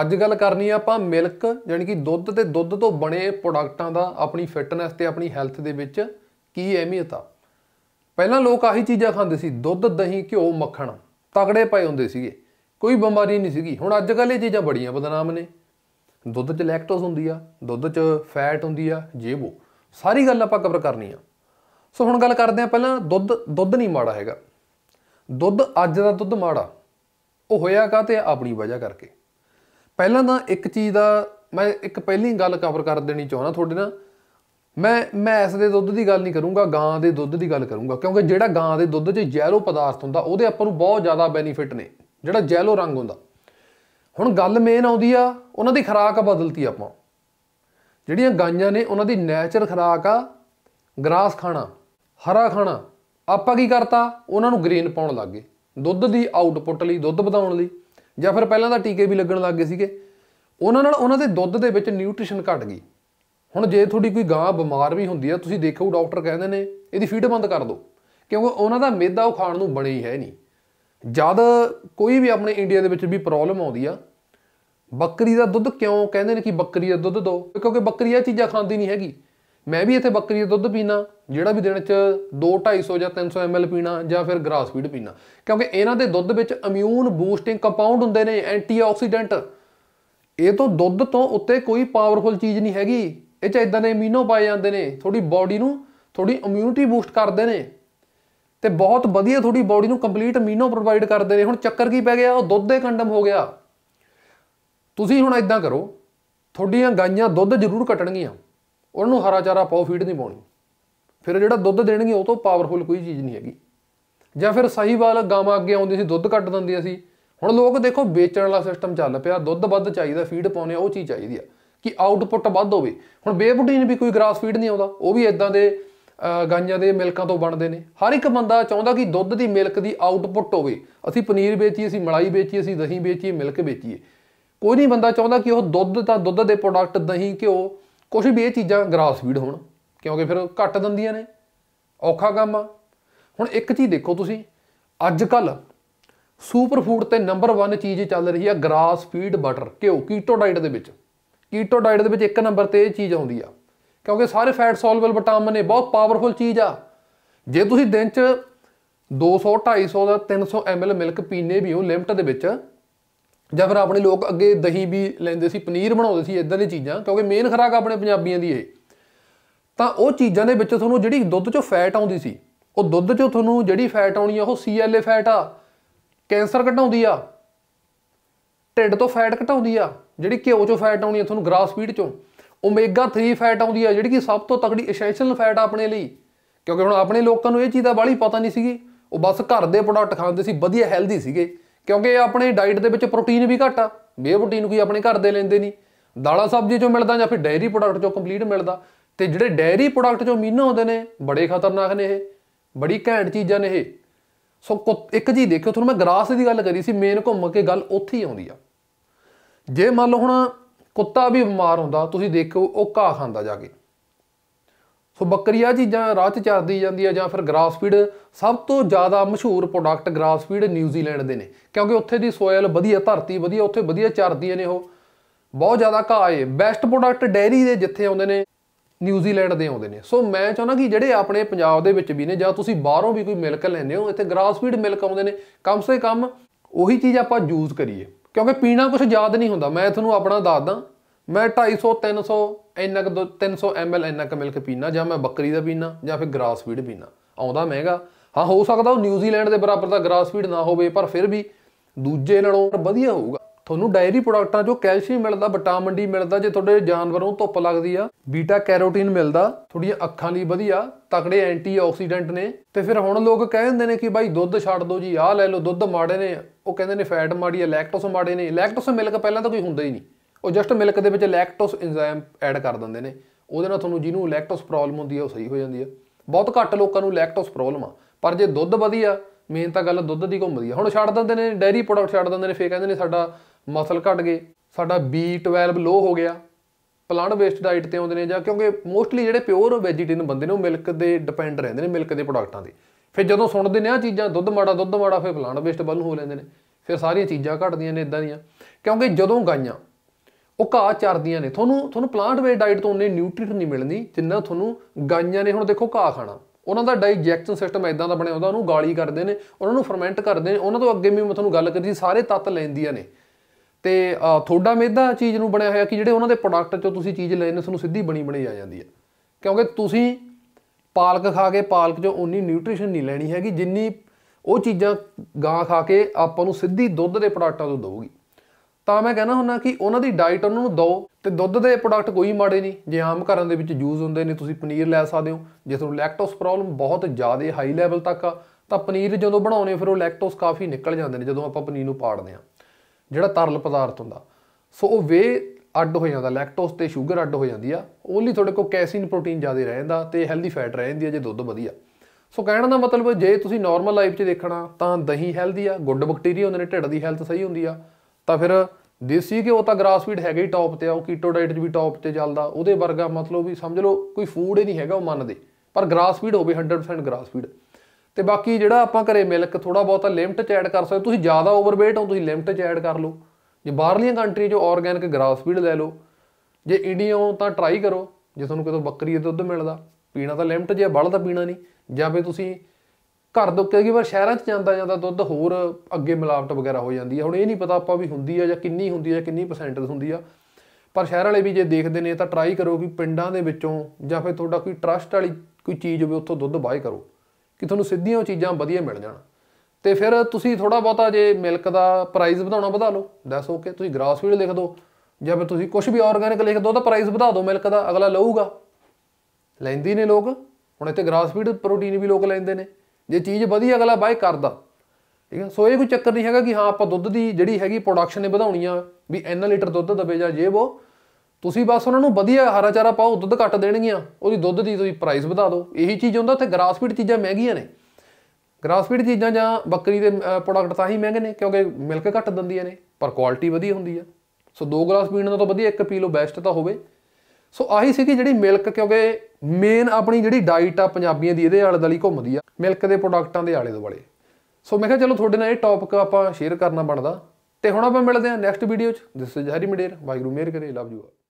ਅੱਜ ਗੱਲ ਕਰਨੀ ਆ ਆਪਾਂ ਮਿਲਕ ਯਾਨੀ ਕਿ ਦੁੱਧ ਤੇ ਦੁੱਧ ਤੋਂ ਬਣੇ ਪ੍ਰੋਡਕਟਾਂ ਦਾ ਆਪਣੀ ਫਿਟਨੈਸ ਤੇ ਆਪਣੀ ਹੈਲਥ ਦੇ ਵਿੱਚ ਕੀ ਅਹਿਮੀਅਤ ਆ ਪਹਿਲਾਂ ਲੋਕ ਆਹੀ ਚੀਜ਼ਾਂ ਖਾਂਦੇ ਸੀ ਦੁੱਧ ਦਹੀਂ ਘਿਓ ਮੱਖਣ ਤਗੜੇ ਪਏ ਹੁੰਦੇ ਸੀਗੇ ਕੋਈ ਬਿਮਾਰੀ ਨਹੀਂ ਸੀਗੀ ਹੁਣ ਅੱਜ ਕੱਲ੍ਹ ਇਹ ਚੀਜ਼ਾਂ ਬੜੀਆਂ ਬਦਨਾਮ ਨੇ ਦੁੱਧ 'ਚ ਲੈਕਟੋਸ ਹੁੰਦੀ ਆ ਦੁੱਧ 'ਚ ਫੈਟ ਹੁੰਦੀ ਆ ਜੇਬੋ ਸਾਰੀ ਗੱਲ ਆਪਾਂ ਕਵਰ ਕਰਨੀ ਆ ਸੋ ਹੁਣ ਗੱਲ ਕਰਦੇ ਆ ਪਹਿਲਾਂ ਦੁੱਧ ਦੁੱਧ ਨਹੀਂ ਮਾੜਾ ਹੈਗਾ ਦੁੱਧ ਅੱਜ ਦਾ ਦੁੱਧ ਮਾੜਾ ਉਹ ਹੋਇਆ ਕਾ ਤੇ ਆਪਣੀ ਵਜ੍ਹਾ ਕਰਕੇ ਪਹਿਲਾਂ ਤਾਂ ਇੱਕ ਚੀਜ਼ ਦਾ ਮੈਂ ਇੱਕ ਪਹਿਲੀ ਗੱਲ ਕਵਰ ਕਰ ਦੇਣੀ ਚਾਹਣਾ ਤੁਹਾਡੇ ਨਾਲ ਮੈਂ ਮੈਂ ਐਸ ਦੇ ਦੁੱਧ ਦੀ ਗੱਲ ਨਹੀਂ ਕਰੂੰਗਾ ਗਾਂ ਦੇ ਦੁੱਧ ਦੀ ਗੱਲ ਕਰੂੰਗਾ ਕਿਉਂਕਿ ਜਿਹੜਾ ਗਾਂ ਦੇ ਦੁੱਧ 'ਚ ਜੈਲੋ ਪਦਾਰਥ ਹੁੰਦਾ ਉਹਦੇ ਆਪਾਂ ਨੂੰ ਬਹੁਤ ਜ਼ਿਆਦਾ ਬੈਨੀਫਿਟ ਨੇ ਜਿਹੜਾ ਜੈਲੋ ਰੰਗ ਹੁੰਦਾ ਹੁਣ ਗੱਲ ਮੇਨ ਆਉਂਦੀ ਆ ਉਹਨਾਂ ਦੀ ਖਰਾਕ ਬਦਲਤੀ ਆਪਾਂ ਜਿਹੜੀਆਂ ਗਾਈਆਂ ਨੇ ਉਹਨਾਂ ਦੀ ਨੇਚਰ ਖਰਾਕ ਆ ਗ੍ਰਾਸ ਖਾਣਾ ਹਰਾ ਖਾਣਾ ਆਪਾਂ ਕੀ ਕਰਤਾ ਉਹਨਾਂ ਨੂੰ ਗ੍ਰੀਨ ਪਾਉਣ ਲੱਗੇ ਦੁੱਧ ਦੀ ਆਊਟਪੁੱਟ ਲਈ ਦੁੱਧ ਵਧਾਉਣ ਲਈ ਜਾਂ ਫਿਰ ਪਹਿਲਾਂ ਤਾਂ ਟੀਕੇ ਵੀ ਲੱਗਣ ਲੱਗ ਗਏ ਸੀਗੇ ਉਹਨਾਂ ਨਾਲ ਉਹਨਾਂ ਦੇ ਦੁੱਧ ਦੇ ਵਿੱਚ ਨਿਊਟ੍ਰੀਸ਼ਨ ਘਟ ਗਈ ਹੁਣ ਜੇ ਤੁਹਾਡੀ ਕੋਈ ਗਾਂ ਬਿਮਾਰ ਵੀ ਹੁੰਦੀ ਆ ਤੁਸੀਂ ਦੇਖੋ ਡਾਕਟਰ ਕਹਿੰਦੇ ਨੇ ਇਹਦੀ ਫੀਡ ਬੰਦ ਕਰ ਦਿਓ ਕਿਉਂਕਿ ਉਹਨਾਂ ਦਾ ਮੇਦਾ ਉਹ ਖਾਣ ਨੂੰ ਬਣੀ ਹੈ ਨਹੀਂ ਜਦ ਕੋਈ ਵੀ ਆਪਣੇ ਇੰਡੀਆ ਦੇ ਵਿੱਚ ਵੀ ਪ੍ਰੋਬਲਮ ਆਉਂਦੀ ਆ ਬੱਕਰੀ ਦਾ ਦੁੱਧ ਕਿਉਂ ਕਹਿੰਦੇ ਨੇ ਕਿ ਬੱਕਰੀ ਦਾ ਦੁੱਧ ਦੋ ਕਿਉਂਕਿ ਬੱਕਰੀ ਇਹ ਚੀਜ਼ਾਂ ਖਾਂਦੀ ਨਹੀਂ ਹੈਗੀ ਮੈਂ ਵੀ ਇੱਥੇ ਬੱਕਰੀ ਦਾ ਦੁੱਧ ਪੀਣਾ ਜਿਹੜਾ ਵੀ ਦਿਨ ਚ 2 250 ਜਾਂ 300 ml ਪੀਣਾ ਜਾਂ ਫਿਰ ਗ੍ਰਾਸ ਫੀਡ ਪੀਣਾ ਕਿਉਂਕਿ ਇਹਨਾਂ ਦੇ ਦੁੱਧ ਵਿੱਚ ਇਮਿਊਨ ਬੂਸਟਿੰਗ ਕੰਪਾਊਂਡ ਹੁੰਦੇ ਨੇ ਐਂਟੀਆਕਸੀਡੈਂਟ ਇਹ ਤੋਂ ਦੁੱਧ ਤੋਂ ਉੱਤੇ ਕੋਈ ਪਾਵਰਫੁਲ ਚੀਜ਼ ਨਹੀਂ ਹੈਗੀ ਇਹ ਚ ਇਦਾਂ ਦੇ ਅਮੀਨੋ ਪਾਏ ਜਾਂਦੇ ਨੇ ਤੁਹਾਡੀ ਬਾਡੀ ਨੂੰ ਤੁਹਾਡੀ ਇਮਿਊਨਿਟੀ ਬੂਸਟ ਕਰਦੇ ਨੇ ਤੇ ਬਹੁਤ ਵਧੀਆ ਤੁਹਾਡੀ ਬਾਡੀ ਨੂੰ ਕੰਪਲੀਟ ਅਮੀਨੋ ਪ੍ਰੋਵਾਈਡ ਕਰਦੇ ਨੇ ਹੁਣ ਚੱਕਰ ਕੀ ਪੈ ਗਿਆ ਉਹ ਦੁੱਧ ਦੇ ਕੰਡਮ ਹੋ ਗਿਆ ਤੁਸੀਂ ਹੁਣ ਇਦਾਂ ਕਰੋ ਤੁਹਾਡੀਆਂ ਗਾਈਆਂ ਦੁੱਧ ਜ਼ਰੂਰ ਕੱਟਣਗੀਆਂ ਉਹਨਾਂ ਨੂੰ ਹਰਾ ਚਾਰਾ ਪਾਓ ਫੀਡ ਨਹੀਂ ਪਾਉਣੀ ਫਿਰ ਜਿਹੜਾ ਦੁੱਧ ਦੇਣਗੇ ਉਹ ਤੋਂ ਪਾਵਰਫੁਲ ਕੋਈ ਚੀਜ਼ ਨਹੀਂ ਹੈਗੀ ਜਾਂ ਫਿਰ ਸਹੀਵਾਲ ਗਾਵਾਂ ਅੱਗੇ ਆਉਂਦੀ ਸੀ ਦੁੱਧ ਕੱਢ ਦਿੰਦੀਆਂ ਸੀ ਹੁਣ ਲੋਕ ਦੇਖੋ ਵੇਚਣ ਵਾਲਾ ਸਿਸਟਮ ਚੱਲ ਪਿਆ ਦੁੱਧ ਵੱਧ ਚਾਹੀਦਾ ਫੀਡ ਪਾਉਣੇ ਉਹ ਚੀਜ਼ ਚਾਹੀਦੀ ਆ ਕਿ ਆਊਟਪੁੱਟ ਵੱਧ ਹੋਵੇ ਹੁਣ ਬੇਪ੍ਰੋਟੀਨ ਵੀ ਕੋਈ ਗ੍ਰਾਸ ਫੀਡ ਨਹੀਂ ਆਉਂਦਾ ਉਹ ਵੀ ਇਦਾਂ ਦੇ ਗਾਂਜਾਂ ਦੇ ਮਿਲਕਾਂ ਤੋਂ ਬਣਦੇ ਨੇ ਹਰ ਇੱਕ ਬੰਦਾ ਚਾਹੁੰਦਾ ਕਿ ਦੁੱਧ ਦੀ ਮਿਲਕ ਦੀ ਆਊਟਪੁੱਟ ਹੋਵੇ ਅਸੀਂ ਪਨੀਰ ਵੇਚੀ ਅਸੀਂ ਮਲਾਈ ਵੇਚੀ ਅਸੀਂ ਦਹੀਂ ਵੇਚੀ ਮਿਲਕ ਵੇਚੀਏ ਕੋਈ ਨਹੀਂ ਬੰਦਾ ਚਾਹੁੰਦਾ ਕਿ ਉਹ ਦੁੱਧ ਤਾਂ ਦੁੱਧ ਦੇ ਪ੍ਰੋਡਕਟ ਦਹੀਂ ਘਿਓ ਕੁਝ ਵੀ ਇਹ ਚੀਜ਼ਾਂ ਗ੍ਰਾਸ ਵੀਡ ਹੋਣ ਕਿਉਂਕਿ ਫਿਰ ਘੱਟ ਦਿੰਦੀਆਂ ਨੇ ਔਖਾ ਕੰਮ ਆ ਹੁਣ ਇੱਕ ਚੀਜ਼ ਦੇਖੋ ਤੁਸੀਂ ਅੱਜ ਕੱਲ ਸੁਪਰ ਫੂਡ ਤੇ ਨੰਬਰ 1 ਚੀਜ਼ ਚੱਲ ਰਹੀ ਆ ਗ੍ਰਾਸ ਫੀਡ ਬਟਰ ਕਿਉਂ ਕੀਟੋ ਡਾਈਟ ਦੇ ਵਿੱਚ ਕੀਟੋ ਡਾਈਟ ਦੇ ਵਿੱਚ ਇੱਕ ਨੰਬਰ ਤੇ ਇਹ ਚੀਜ਼ ਆਉਂਦੀ ਆ ਕਿਉਂਕਿ ਸਾਰੇ ਫੈਟ ਸੋਲਵਲ ਵਿਟਾਮਿਨ ਨੇ ਬਹੁਤ ਪਾਵਰਫੁਲ ਚੀਜ਼ ਆ ਜੇ ਤੁਸੀਂ ਦਿਨ 'ਚ 200 250 ਦਾ 300 ml ਮਿਲਕ ਪੀਨੇ ਵੀ ਹੋ ਲਿਮਟ ਦੇ ਵਿੱਚ ਜਾਂ ਫਿਰ ਆਪਣੇ ਲੋਕ ਅੱਗੇ ਦਹੀਂ ਵੀ ਲੈਂਦੇ ਸੀ ਪਨੀਰ ਬਣਾਉਂਦੇ ਸੀ ਇਦਾਂ ਦੀਆਂ ਚੀਜ਼ਾਂ ਕਿਉਂਕਿ ਮੇਨ ਖਰਾਕ ਆਪਣੇ ਪੰਜਾਬੀਆਂ ਦੀ ਇਹ ਤਾਂ ਉਹ ਚੀਜ਼ਾਂ ਦੇ ਵਿੱਚ ਤੁਹਾਨੂੰ ਜਿਹੜੀ ਦੁੱਧ 'ਚੋਂ ਫੈਟ ਆਉਂਦੀ ਸੀ ਉਹ ਦੁੱਧ 'ਚੋਂ ਤੁਹਾਨੂੰ ਜਿਹੜੀ ਫੈਟ ਆਉਣੀ ਆ ਉਹ ਸੀਐਲਏ ਫੈਟ ਆ ਕੈਂਸਰ ਘਟਾਉਂਦੀ ਆ ਢਿੱਡ ਤੋਂ ਫੈਟ ਘਟਾਉਂਦੀ ਆ ਜਿਹੜੀ ਘਿਓ 'ਚੋਂ ਫੈਟ ਆਉਣੀ ਆ ਤੁਹਾਨੂੰ ਗ੍ਰਾਸ ਫੀਡ 'ਚੋਂ ਓਮੇਗਾ 3 ਫੈਟ ਆਉਂਦੀ ਆ ਜਿਹੜੀ ਕਿ ਸਭ ਤੋਂ ਤਕੜੀ ਐਸੈਂਸ਼ੀਅਲ ਫੈਟ ਆ ਆਪਣੇ ਲਈ ਕਿਉਂਕਿ ਹੁਣ ਆਪਣੇ ਲੋਕਾਂ ਨੂੰ ਇਹ ਚੀਜ਼ ਦਾ ਬਾਲੀ ਪਤਾ ਨਹੀਂ ਸੀਗੀ ਉਹ ਬਸ ਘਰ ਦੇ ਪ੍ਰੋਡਕਟ ਖਾਂਦੇ ਸੀ ਵਧੀਆ ਹੈਲਦੀ ਸੀਗੇ ਕਿਉਂਕਿ ਆਪਣੀ ਡਾਈਟ ਦੇ ਵਿੱਚ ਪ੍ਰੋਟੀਨ ਵੀ ਘੱਟ ਆ ਬੇ ਪ੍ਰੋਟੀਨ ਕੋਈ ਆਪਣੇ ਘਰ ਦੇ ਲੈਂਦੇ ਨਹੀਂ ਦਾਲਾਂ ਸਬਜ਼ੀ ਚੋਂ ਮਿਲਦਾ ਜਾਂ ਫਿਰ ਡੈਰੀ ਪ੍ਰੋਡਕਟ ਚੋਂ ਕੰਪਲੀਟ ਮਿਲਦਾ ਤੇ ਜਿਹੜੇ ਡੈਰੀ ਪ੍ਰੋਡਕਟ ਚੋਂ ਮੀਨਾ ਹੁੰਦੇ ਨੇ ਬੜੇ ਖਤਰਨਾਕ ਨੇ ਇਹ ਬੜੀ ਘੈਂਟ ਚੀਜ਼ਾਂ ਨੇ ਇਹ ਸੋ ਇੱਕ ਜੀ ਦੇਖਿਓ ਤੁਹਾਨੂੰ ਮੈਂ ਗਰਾਸ ਦੀ ਗੱਲ ਕਰੀ ਸੀ ਮੇਨ ਘੁੰਮ ਕੇ ਗੱਲ ਉੱਥੇ ਹੀ ਆਉਂਦੀ ਆ ਜੇ ਮੰਨ ਲਓ ਹੁਣ ਕੁੱਤਾ ਵੀ ਬਿਮਾਰ ਹੁੰਦਾ ਤੁਸੀਂ ਦੇਖੋ ਉਹ ਘਾਹ ਖਾਂਦਾ ਜਾ ਕੇ ਸੋ ਬੱਕਰੀ ਆ ਚੀਜ਼ਾਂ ਰਾਹ 'ਚ ਚਰਦੀ ਜਾਂਦੀ ਆ ਜਾਂ ਫਿਰ ਗ੍ਰਾਸ ਫੀਡ ਸਭ ਤੋਂ ਜ਼ਿਆਦਾ ਮਸ਼ਹੂਰ ਪ੍ਰੋਡਕਟ ਗ੍ਰਾਸ ਫੀਡ ਨਿਊਜ਼ੀਲੈਂਡ ਦੇ ਨੇ ਕਿਉਂਕਿ ਉੱਥੇ ਦੀ ਸੋਇਲ ਵਧੀਆ ਧਰਤੀ ਵਧੀਆ ਉੱਥੇ ਵਧੀਆ ਚਰਦੀਆਂ ਨੇ ਉਹ ਬਹੁਤ ਜ਼ਿਆਦਾ ਘਾਹ ਏ ਬੈਸਟ ਪ੍ਰੋਡਕਟ ਡੈਰੀ ਦੇ ਜਿੱਥੇ ਆਉਂਦੇ ਨੇ ਨਿਊਜ਼ੀਲੈਂਡ ਦੇ ਆਉਂਦੇ ਨੇ ਸੋ ਮੈਂ ਚਾਹਣਾ ਕਿ ਜਿਹੜੇ ਆਪਣੇ ਪੰਜਾਬ ਦੇ ਵਿੱਚ ਵੀ ਨੇ ਜਾਂ ਤੁਸੀਂ ਬਾਹਰੋਂ ਵੀ ਕੋਈ ਮਿਲਕ ਲੈਂਦੇ ਹੋ ਇੱਥੇ ਗ੍ਰਾਸ ਫੀਡ ਮਿਲਕ ਆਉਂਦੇ ਨੇ ਕਮ ਸੇ ਕਮ ਉਹੀ ਚੀਜ਼ ਆਪਾਂ ਯੂਜ਼ ਕਰੀਏ ਕਿਉਂਕਿ ਪੀਣਾ ਕੁਝ ਯਾਦ ਨਹੀਂ ਹੁੰਦਾ ਮੈਂ ਤੁਹਾਨੂੰ ਆਪਣਾ ਦੱਸਦਾ ਮੈਂ 250 300 ਇੰਨਾ ਕੁ 300 ml ਇੰਨਾ ਕੁ ਮਿਲਕ ਪੀਣਾ ਜਾਂ ਮੈਂ ਬੱਕਰੀ ਦਾ ਪੀਣਾ ਜਾਂ ਫਿਰ ਗ੍ਰਾਸ ਫੀਡ ਪੀਣਾ ਆਉਂਦਾ ਮਹਿੰਗਾ ਹਾਂ ਹੋ ਸਕਦਾ ਉਹ ਨਿਊਜ਼ੀਲੈਂਡ ਦੇ ਬਰਾਬਰ ਦਾ ਗ੍ਰਾਸ ਫੀਡ ਨਾ ਹੋਵੇ ਪਰ ਫਿਰ ਵੀ ਦੂਜੇ ਨਾਲੋਂ ਵਧੀਆ ਹੋਊਗਾ ਤੁਹਾਨੂੰ ਡਾਇਰੀ ਪ੍ਰੋਡਕਟਾਂ ਚੋਂ ਕੈਲਸ਼ੀਅਮ ਮਿਲਦਾ ਵਿਟਾਮਿਨ ਡੀ ਮਿਲਦਾ ਜੇ ਤੁਹਾਡੇ ਜਾਨਵਰੋਂ ਨੂੰ ਧੁੱਪ ਲੱਗਦੀ ਆ ਬੀਟਾ ਕੈਰੋਟਿਨ ਮਿਲਦਾ ਤੁਹਾਡੀਆਂ ਅੱਖਾਂ ਲਈ ਵਧੀਆ ਤਕੜੇ ਐਂਟੀਆਕਸੀਡੈਂਟ ਨੇ ਤੇ ਫਿਰ ਹੁਣ ਲੋਕ ਕਹਿ ਦਿੰਦੇ ਨੇ ਕਿ ਬਾਈ ਦੁੱਧ ਛੱਡ ਦਿਓ ਜੀ ਆਹ ਲੈ ਲਓ ਦੁੱਧ ਮਾੜੇ ਨੇ ਉਹ ਕਹਿੰਦੇ ਨੇ ਫੈਟ ਮਾੜੀ ਆ ਲੈਕਟੋਸ ਮਾੜੇ ਨੇ ਲੈਕਟੋਸ ਮਿਲਕ ਪਹਿਲਾਂ ਤਾਂ ਕੋਈ ਹੁੰਦਾ ਹੀ ਨਹੀਂ ਉਹ ਜਸਟ ਮਿਲਕ ਦੇ ਵਿੱਚ ਲੈਕਟੋਸ ਐਂਜ਼ਾਈਮ ਐਡ ਕਰ ਦਿੰਦੇ ਨੇ ਉਹਦੇ ਨਾਲ ਤੁਹਾਨੂੰ ਜਿਹਨੂੰ ਲੈਕਟੋਸ ਪ੍ਰੋਬਲਮ ਹੁੰਦੀ ਹੈ ਉਹ ਸਹੀ ਹੋ ਜਾਂਦੀ ਹੈ ਬਹੁਤ ਘੱਟ ਲੋਕਾਂ ਨੂੰ ਲੈਕਟੋਸ ਪ੍ਰੋਬਲਮ ਆ ਪਰ ਜੇ ਦੁੱਧ ਵਧੀਆ ਮੇਨ ਤਾਂ ਗੱਲ ਦੁੱਧ ਦੀ ਘੁੰਮਦੀ ਹੈ ਹੁਣ ਛੱਡ ਦਿੰਦੇ ਨੇ ਡੈਰੀ ਪ੍ਰੋਡਕਟ ਛੱਡ ਦਿੰਦੇ ਨੇ ਫੇਰ ਕਹਿੰਦੇ ਨੇ ਸਾਡਾ ਮਸਲ ਘਟ ਗਏ ਸਾਡਾ B12 ਲੋ ਹੋ ਗਿਆ ਪਲਾਂਟ ਬੇਸਡ ਡਾਈਟ ਤੇ ਆਉਂਦੇ ਨੇ ਜਾਂ ਕਿਉਂਕਿ ਮੋਸਟਲੀ ਜਿਹੜੇ ਪਿਓਰ ਵੈਜੀਟੇਰੀਅਨ ਬੰਦੇ ਨੇ ਉਹ ਮਿਲਕ ਦੇ ਡਿਪੈਂਡ ਰਹਿੰਦੇ ਨੇ ਮਿਲਕ ਦੇ ਪ੍ਰੋਡਕਟਾਂ ਦੇ ਫਿਰ ਜਦੋਂ ਸੁਣਦੇ ਨੇ ਆ ਚੀਜ਼ਾਂ ਦੁੱਧ ਮਾੜਾ ਦੁੱਧ ਮਾੜਾ ਫਿਰ ਪਲਾਂਟ ਬੇਸਡ ਵੱਲ ਹੋ ਲੈਂਦੇ ਨੇ ਫਿਰ ਸਾਰੀਆਂ ਚੀਜ਼ਾਂ ਘਟਦੀਆਂ ਨੇ ਇਦਾਂ ਦੀਆਂ ਕਿਉਂਕਿ ਜਦੋਂ ਗਾਈਆਂ ਉਹ ਘਾਹ ਚਰਦੀਆਂ ਨੇ ਤੁਹਾਨੂੰ ਤੁਹਾਨੂੰ ਪਲਾਂਟ ਬੇਸਡ ਡਾਈਟ ਤੋਂ ਉਹਨੇ ਨਿਊਟ੍ਰੀਟ ਨਹੀਂ ਮਿਲਣੀ ਜਿੰਨਾ ਤੁਹਾਨੂੰ ਗਾਈਆਂ ਨੇ ਹੁਣ ਦੇਖੋ ਘਾਹ ਖਾਣਾ ਉਹਨਾਂ ਦਾ ਡਾਈਜੈਕਸ਼ਨ ਸਿਸਟਮ ਐਦਾਂ ਦਾ ਬਣਿਆ ਹੁੰਦਾ ਉਹਨੂੰ ਗਾਲੀ ਕਰਦੇ ਨੇ ਉਹਨਾਂ ਨੂੰ ਫਰਮੈਂਟ ਕਰਦੇ ਨੇ ਉਹਨਾਂ ਤੋਂ ਅੱਗੇ ਵੀ ਮੈਂ ਤੁਹਾਨੂੰ ਗੱਲ ਕਰੀ ਸੀ ਸਾਰੇ ਤੱਤ ਲੈਂਦੀਆਂ ਨੇ ਤੇ ਥੋੜਾ ਮੇਦਾ ਚੀਜ਼ ਨੂੰ ਬਣਿਆ ਹੋਇਆ ਕਿ ਜਿਹੜੇ ਉਹਨਾਂ ਦੇ ਪ੍ਰੋਡਕਟ ਚੋਂ ਤੁਸੀਂ ਚੀਜ਼ ਲੈਣੇ ਤੁਹਾਨੂੰ ਸਿੱਧੀ ਬਣੀ ਬਣੀ ਆ ਜਾਂਦੀ ਹੈ ਕਿਉਂਕਿ ਤੁਸੀਂ ਪਾਲਕ ਖਾ ਕੇ ਪਾਲਕ ਚੋਂ ਉਨੀ ਨਿਊਟ੍ਰੀਸ਼ਨ ਨਹੀਂ ਲੈਣੀ ਹੈਗੀ ਜਿੰਨੀ ਉਹ ਚੀਜ਼ਾਂ ਗਾਂ ਖਾ ਕੇ ਆਪਾਂ ਨੂੰ ਸਿੱਧੀ ਦੁੱਧ ਦੇ ਪ੍ਰੋਡਕਟਾਂ ਤੋਂ ਦਊਗੀ ਤਾਂ ਮੈਂ ਕਹਿੰਦਾ ਹੁੰਨਾ ਕਿ ਉਹਨਾਂ ਦੀ ਡਾਈਟ ਉਹਨਾਂ ਨੂੰ ਦੋ ਤੇ ਦੁੱਧ ਦੇ ਪ੍ਰੋਡਕਟ ਕੋਈ ਮਾੜੇ ਨਹੀਂ ਜੇ ਆਮ ਘਰਾਂ ਦੇ ਵਿੱਚ ਯੂਜ਼ ਹੁੰਦੇ ਨੇ ਤੁਸੀਂ ਪਨੀਰ ਲੈ ਸਕਦੇ ਹੋ ਜੇ ਤੁਹਾਨੂੰ ਲੈਕਟੋਸ ਪ੍ਰੋਬਲਮ ਬਹੁਤ ਜ਼ਿਆਦਾ ਹਾਈ ਲੈਵਲ ਤੱਕ ਆ ਤਾਂ ਪਨੀਰ ਜਦੋਂ ਬਣਾਉਨੇ ਫਿਰ ਉਹ ਲੈਕਟੋਸ ਕਾਫੀ ਨਿਕਲ ਜਾਂਦੇ ਨੇ ਜਦੋਂ ਆਪਾਂ ਪਨੀਰ ਨੂੰ ਪਾੜਦੇ ਆ ਜਿਹੜਾ ਤਰਲ ਪਦਾਰਥ ਹੁੰਦਾ ਸੋ ਉਹ ਵੇ ਅੱਡ ਹੋ ਜਾਂਦਾ ਲੈਕਟੋਸ ਤੇ 슈ਗਰ ਅੱਡ ਹੋ ਜਾਂਦੀ ਆ ਓਨਲੀ ਤੁਹਾਡੇ ਕੋਲ ਕੈਸੀਨ ਪ੍ਰੋਟੀਨ ਜ਼ਿਆਦਾ ਰਹਿ ਜਾਂਦਾ ਤੇ ਹੈਲਦੀ ਫੈਟ ਰਹਿ ਜਾਂਦੀ ਆ ਜੇ ਦੁੱਧ ਵਧੀਆ ਸੋ ਕਹਿਣ ਦਾ ਮਤਲਬ ਜੇ ਤੁਸੀਂ ਨਾਰਮਲ ਲਾਈਫ 'ਚ ਦੇਖਣਾ ਤਾਂ ਦਹੀਂ ਹੈਲਦੀ ਆ ਗੁੱਡ ਬੈਕਟੀਰੀਆ ਹੁੰਦੇ ਨੇ ਢਿੱਡ ਦੀ ਹੈਲਥ ਸਹੀ ਹੁੰਦੀ ਆ ਤਾਂ ਫਿਰ ਦੇਸੀ ਕਿ ਉਹ ਤਾਂ ਗ੍ਰਾਸ ਫੀਡ ਹੈਗਾ ਹੀ ਟੌਪ ਤੇ ਆ ਉਹ ਕੀਟੋ ਡਾਈਟ ਵੀ ਟੌਪ ਤੇ ਚੱਲਦਾ ਉਹਦੇ ਵਰਗਾ ਮਤਲਬ ਵੀ ਸਮਝ ਲਓ ਕੋਈ ਫੂਡ ਹੀ ਨਹੀਂ ਹੈਗਾ ਉਹ ਮੰਨਦੇ ਪਰ ਗ੍ਰਾਸ ਫੀਡ ਹੋਵੇ 100% ਗ੍ਰਾਸ ਫੀਡ ਤੇ ਬਾਕੀ ਜਿਹੜਾ ਆਪਾਂ ਘਰੇ ਮਿਲਕ ਥੋੜਾ ਬਹੁਤਾ ਲਿਮਟ ਚ ਐਡ ਕਰ ਸਕਦੇ ਤੁਸੀਂ ਜ਼ਿਆਦਾ ਓਵਰਵੇਟ ਹੋ ਤੁਸੀਂ ਲਿਮਟ ਚ ਐਡ ਕਰ ਲਓ ਜੇ ਬਾਹਰਲੀਆਂ ਕੰਟਰੀ ਜੋ ਆਰਗੈਨਿਕ ਗ੍ਰਾਸ ਫੀਡ ਲੈ ਲਓ ਜੇ ਇੰਡੀਆ ਤਾਂ ਟਰਾਈ ਕਰੋ ਜੇ ਤੁਹਾਨੂੰ ਕਿਤੋਂ ਬੱਕਰੀ ਦਾ ਦੁੱਧ ਮਿਲਦਾ ਪੀਣਾ ਤਾਂ ਲਿਮਟ ਜੇ ਬਲ ਤਾਂ ਪੀਣਾ ਨਹੀਂ ਜਾਂ ਫੇ ਤੁਸੀਂ ਘਰ ਦੇ ਕਈ ਵਾਰ ਸ਼ਹਿਰਾਂ 'ਚ ਜਾਂਦਾ ਜਾਂਦਾ ਦੁੱਧ ਹੋਰ ਅੱਗੇ ਮਿਲਾਵਟ ਵਗੈਰਾ ਹੋ ਜਾਂਦੀ ਹੈ ਹੁਣ ਇਹ ਨਹੀਂ ਪਤਾ ਆਪਾਂ ਵੀ ਹੁੰਦੀ ਆ ਜਾਂ ਕਿੰਨੀ ਹੁੰਦੀ ਆ ਜਾਂ ਕਿੰਨੀ ਪਰਸੈਂਟ ਹੁੰਦੀ ਆ ਪਰ ਸ਼ਹਿਰ ਵਾਲੇ ਵੀ ਜੇ ਦੇਖਦੇ ਨੇ ਤਾਂ ਟਰਾਈ ਕਰੋ ਕਿ ਪਿੰਡਾਂ ਦੇ ਵਿੱਚੋਂ ਜਾਂ ਫਿਰ ਤੁਹਾਡਾ ਕੋਈ ਟਰਸਟ ਵਾਲੀ ਕੋਈ ਚੀਜ਼ ਹੋਵੇ ਉੱਥੋਂ ਦੁੱਧ ਬਾਏ ਕਰੋ ਕਿ ਤੁਹਾਨੂੰ ਸਿੱਧੀਆਂ ਉਹ ਚੀਜ਼ਾਂ ਵਧੀਆ ਮਿਲ ਜਾਣ ਤੇ ਫਿਰ ਤੁਸੀਂ ਥੋੜਾ ਬਹੁਤਾ ਜੇ ਮਿਲਕ ਦਾ ਪ੍ਰਾਈਸ ਵਧਾਉਣਾ ਵਧਾ ਲਓ ਦੱਸੋ ਕਿ ਤੁਸੀਂ ਗ੍ਰਾਸ ਫੀਡ ਲਿਖ ਦਿਓ ਜਾਂ ਫਿਰ ਤੁਸੀਂ ਕੁਝ ਵੀ ਆਰਗੈਨਿਕ ਲਿਖ ਦਿਓ ਤਾਂ ਪ੍ਰਾਈਸ ਵਧਾ ਦਿਓ ਮਿਲਕ ਦਾ ਅਗਲਾ ਲਊਗਾ ਲੈਂਦੀ ਨੇ ਲੋਕ ਹੁਣ ਇੱਥੇ ਗ੍ਰਾਸ ਫੀਡ ਪ੍ਰੋਟੀਨ ਵੀ ਲੋਕ ਲੈਂਦੇ ਨੇ ਜੇ ਚੀਜ਼ ਵਧੀਆ ਅਗਲਾ ਬਾਏ ਕਰਦਾ ਠੀਕ ਹੈ ਸੋ ਇਹ ਕੋਈ ਚੱਕਰ ਨਹੀਂ ਹੈਗਾ ਕਿ ਹਾਂ ਆਪਾਂ ਦੁੱਧ ਦੀ ਜਿਹੜੀ ਹੈਗੀ ਪ੍ਰੋਡਕਸ਼ਨ ਨੇ ਵਧਾਉਣੀ ਆ ਵੀ ਇੰਨਾ ਲੀਟਰ ਦੁੱਧ ਦਵੇ ਜਾਂ ਜੇ ਉਹ ਤੁਸੀਂ ਬਸ ਉਹਨਾਂ ਨੂੰ ਵਧੀਆ ਹਰਾ ਚਾਰਾ ਪਾਓ ਦੁੱਧ ਘੱਟ ਦੇਣਗੀਆਂ ਉਹਦੀ ਦੁੱਧ ਦੀ ਤੁਸੀਂ ਪ੍ਰਾਈਸ ਵਧਾ ਦਿਓ ਇਹੀ ਚੀਜ਼ ਹੁੰਦਾ ਉੱਥੇ ਗ੍ਰਾਸ ਫੀਡ ਚੀਜ਼ਾਂ ਮਹਿੰਗੀਆਂ ਨੇ ਗ੍ਰਾਸ ਫੀਡ ਚੀਜ਼ਾਂ ਜਾਂ ਬੱਕਰੀ ਦੇ ਪ੍ਰੋਡਕਟ ਤਾਂ ਹੀ ਮਹਿੰਗੇ ਨੇ ਕਿਉਂਕਿ ਮਿਲਕ ਘੱਟ ਦਿੰਦੀਆਂ ਨੇ ਪਰ ਕੁਆਲਿਟੀ ਵਧੀਆ ਹੁੰਦੀ ਆ ਸੋ ਦੋ ਗਲਾਸ ਪੀਣ ਦਾ ਤਾਂ ਵਧੀਆ ਇੱਕ ਪੀ ਲਓ ਬੈਸਟ ਤਾਂ ਹੋਵੇ ਸੋ ਆਹੀ ਸੀਗੀ ਜਿਹੜੀ ਮਿਲਕ ਕਿਉਂਕਿ ਮੇਨ ਆਪਣੀ ਜਿਹੜੀ ਡਾਈਟ ਆ ਪੰਜਾਬੀਆਂ ਦੀ ਇਹਦੇ ਆਲੇ ਦਲੀ ਘੁੰਮਦੀ ਆ ਮਿਲਕ ਦੇ ਪ੍ਰੋਡਕਟਾਂ ਦੇ ਆਲੇ ਦੁਆਲੇ ਸੋ ਮੈਂ ਕਿਹਾ ਚਲੋ ਤੁਹਾਡੇ ਨਾਲ ਇਹ ਟੌਪਿਕ ਆਪਾਂ ਸ਼ੇਅਰ ਕਰਨਾ ਬਣਦਾ ਤੇ ਹੁਣ ਆਪਾਂ ਮਿਲਦੇ ਹਾਂ ਨੈਕਸਟ ਵੀਡੀਓ 'ਚ ਦਿਸ ਇਜ਼ ਹਰੀ ਮਡੇਰ ਵਾਹਿਗੁਰੂ ਮੇਰ ਕਰੇ ਲਵ ਯੂ